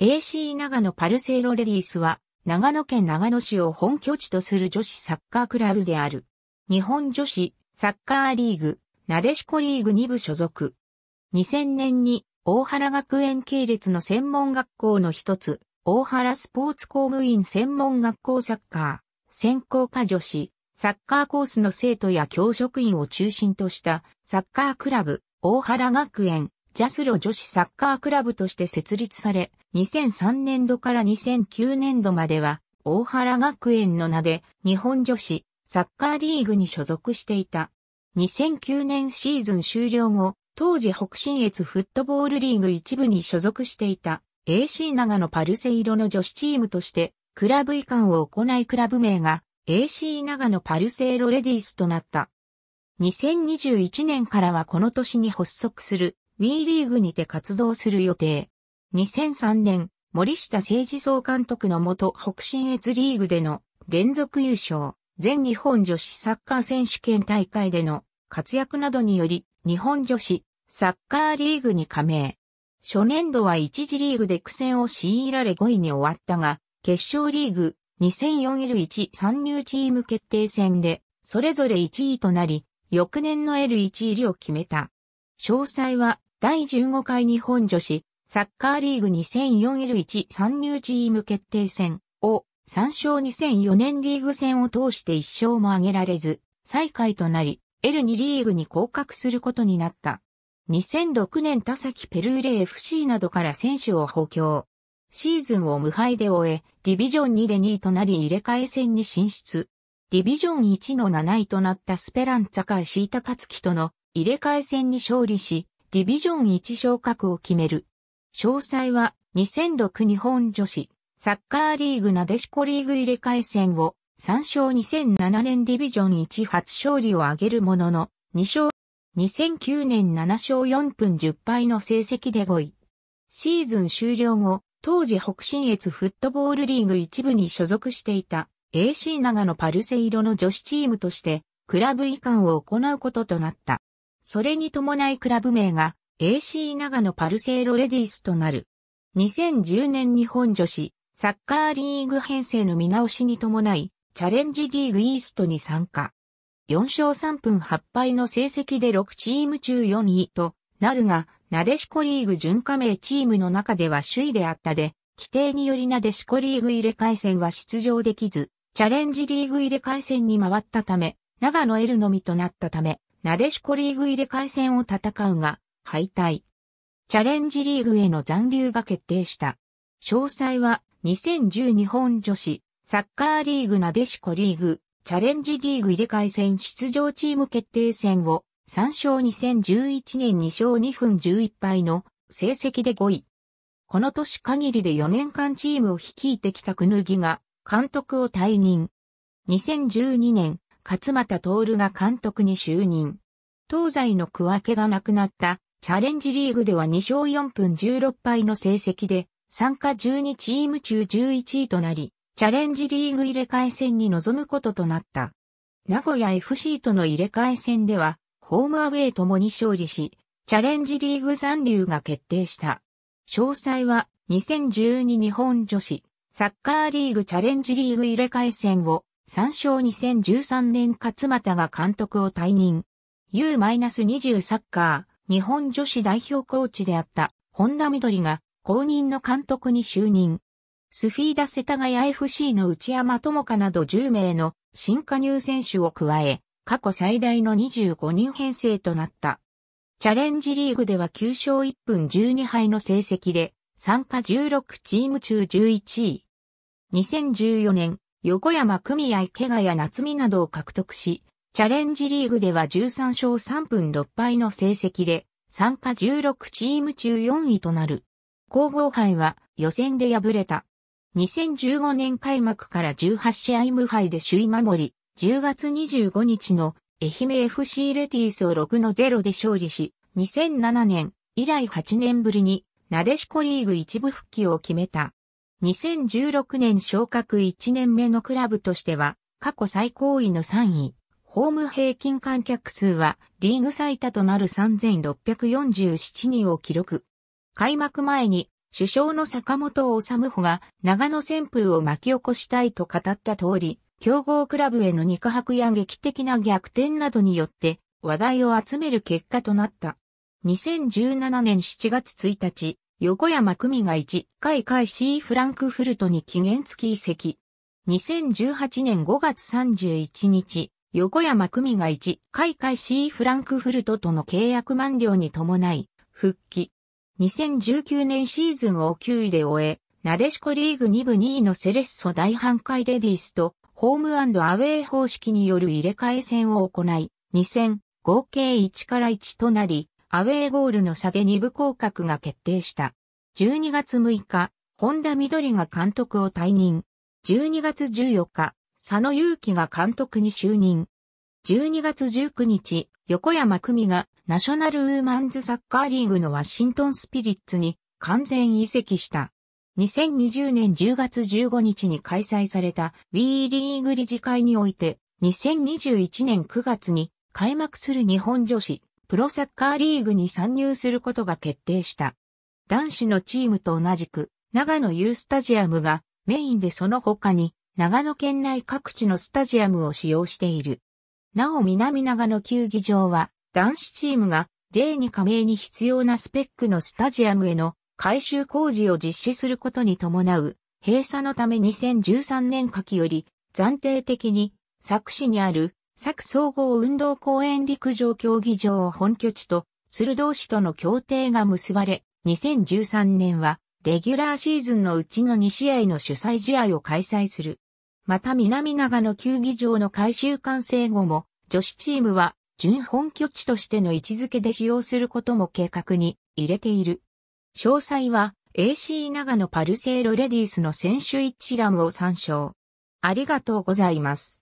AC 長野パルセイロレディースは、長野県長野市を本拠地とする女子サッカークラブである。日本女子サッカーリーグ、なでしこリーグ2部所属。2000年に大原学園系列の専門学校の一つ、大原スポーツ公務員専門学校サッカー、専攻科女子、サッカーコースの生徒や教職員を中心としたサッカークラブ、大原学園ジャスロ女子サッカークラブとして設立され、2003年度から2009年度までは、大原学園の名で日本女子サッカーリーグに所属していた。2009年シーズン終了後、当時北信越フットボールリーグ一部に所属していた AC 長野パルセイロの女子チームとして、クラブ移管を行いクラブ名が AC 長野パルセイロレディースとなった。2021年からはこの年に発足する WE リーグにて活動する予定。2003年、森下誠二総監督の元北信越リーグでの連続優勝、全日本女子サッカー選手権大会での活躍などにより、日本女子サッカーリーグに加盟。初年度は一次リーグで苦戦を強いられ5位に終わったが、決勝リーグ 2004L1 参入チーム決定戦で、それぞれ1位となり、翌年の L1 入りを決めた。詳細は第15回日本女子サッカーリーグ 2004L1 参入チーム決定戦を参照2004年リーグ戦を通して1勝も挙げられず、最下位となり、L2 リーグに降格することになった。2006年田崎ペルーレ FC などから選手を補強。シーズンを無敗で終え、ディビジョン2で2位となり入れ替え戦に進出。ディビジョン1の7位となったスペランツァカーシータカツキとの入れ替え戦に勝利し、ディビジョン1昇格を決める。詳細は2006日本女子サッカーリーグなでしこリーグ入れ替え戦を3勝2007年ディビジョン1初勝利を挙げるものの2勝2009年7勝4分10敗の成績で5位。シーズン終了後、当時北信越フットボールリーグ一部に所属していた AC 長野パルセイロの女子チームとしてクラブ移管を行うこととなった。それに伴いクラブ名が AC 長野パルセーロレディースとなる。2010年日本女子サッカーリーグ編成の見直しに伴い、チャレンジリーグイーストに参加。4勝3分8敗の成績で6チーム中4位となるが、なでしこリーグ準加盟チームの中では首位であったで、規定によりなでしこリーグ入れ替え戦は出場できず、チャレンジリーグ入れ替え戦に回ったため、長野 L のみとなったため、なでしこリーグ入れ替え戦を戦うが、敗退。チャレンジリーグへの残留が決定した。詳細は2010日本女子サッカーリーグなでしこリーグチャレンジリーグ入れ替え戦出場チーム決定戦を3勝2011年2勝2分11敗の成績で5位。この年限りで4年間チームを率いてきたくぬぎが監督を退任。2012年勝又徹が監督に就任。東西の区分けがなくなったチャレンジリーグでは2勝4分16敗の成績で参加12チーム中11位となり、チャレンジリーグ入れ替え戦に臨むこととなった。名古屋 FC との入れ替え戦では、ホームアウェイともに勝利し、チャレンジリーグ残留が決定した。詳細は2012日本女子サッカーリーグチャレンジリーグ入れ替え戦を参照2013年勝又が監督を退任。U-20 サッカー、日本女子代表コーチであった本田緑が公認の監督に就任。スフィーダ世田谷 FC の内山智香など10名の新加入選手を加え、過去最大の25人編成となった。チャレンジリーグでは9勝1分12敗の成績で、参加16チーム中11位。2014年、横山組合怪我や夏美などを獲得し、チャレンジリーグでは13勝3分6敗の成績で、参加16チーム中4位となる。皇后杯は予選で敗れた。2015年開幕から18試合無敗で首位守り、10月25日の愛媛 FC レティースを6の0で勝利し、2007年以来8年ぶりに、なでしこリーグ一部復帰を決めた。2016年昇格1年目のクラブとしては、過去最高位の3位。ホーム平均観客数はリーグ最多となる3647人を記録。開幕前に首相の坂本治補が長野旋風を巻き起こしたいと語った通り、強豪クラブへの肉薄や劇的な逆転などによって話題を集める結果となった。2017年7月1日、横山久美が1回開始フランクフルトに期限付き移籍。2018年5月31日、横山久美が1回開始フランクフルトとの契約満了に伴い、復帰。2019年シーズンを9位で終え、なでしこリーグ2部2位のセレッソ大半回。レディースと、ホームアウェイ方式による入れ替え戦を行い、2戦、合計1から1となり、アウェーゴールの差で2部降格が決定した。12月6日、本田緑が監督を退任。12月14日、佐野祐希が監督に就任。12月19日、横山久美がナショナルウーマンズサッカーリーグのワシントンスピリッツに完全移籍した。2020年10月15日に開催された WE リーグ理事会において、2021年9月に開幕する日本女子プロサッカーリーグに参入することが決定した。男子のチームと同じく、長野 U スタジアムがメインでその他に、長野県内各地のスタジアムを使用している。なお南長野球技場は、男子チームが J に加盟に必要なスペックのスタジアムへの改修工事を実施することに伴う、閉鎖のため2013年夏季より暫定的に、佐久市にある佐久総合運動公園陸上競技場を本拠地と、鶴道市との協定が結ばれ、2013年は、レギュラーシーズンのうちの2試合の主催試合を開催する。また南長野球技場の改修完成後も、女子チームは、準本拠地としての位置づけで使用することも計画に入れている。詳細は、AC 長野パルセイロレディースの選手一覧を参照。ありがとうございます。